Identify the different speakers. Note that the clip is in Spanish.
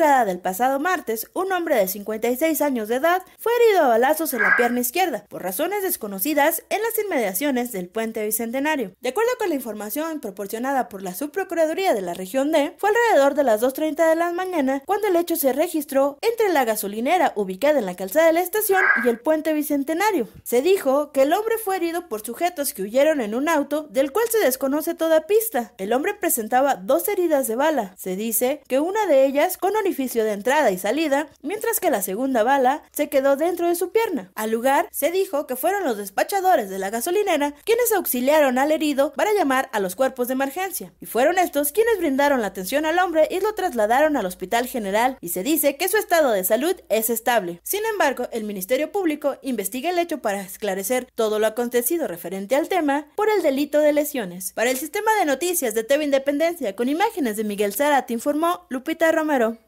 Speaker 1: del pasado martes, un hombre de 56 años de edad fue herido a balazos en la pierna izquierda por razones desconocidas en las inmediaciones del puente bicentenario. De acuerdo con la información proporcionada por la Subprocuraduría de la región D, fue alrededor de las 2.30 de la mañana cuando el hecho se registró entre la gasolinera ubicada en la calzada de la estación y el puente bicentenario. Se dijo que el hombre fue herido por sujetos que huyeron en un auto del cual se desconoce toda pista. El hombre presentaba dos heridas de bala. Se dice que una de ellas con un de entrada y salida, mientras que la segunda bala se quedó dentro de su pierna. Al lugar, se dijo que fueron los despachadores de la gasolinera quienes auxiliaron al herido para llamar a los cuerpos de emergencia, y fueron estos quienes brindaron la atención al hombre y lo trasladaron al hospital general, y se dice que su estado de salud es estable. Sin embargo, el Ministerio Público investiga el hecho para esclarecer todo lo acontecido referente al tema por el delito de lesiones. Para el sistema de noticias de TV Independencia, con imágenes de Miguel Zárate, informó Lupita Romero.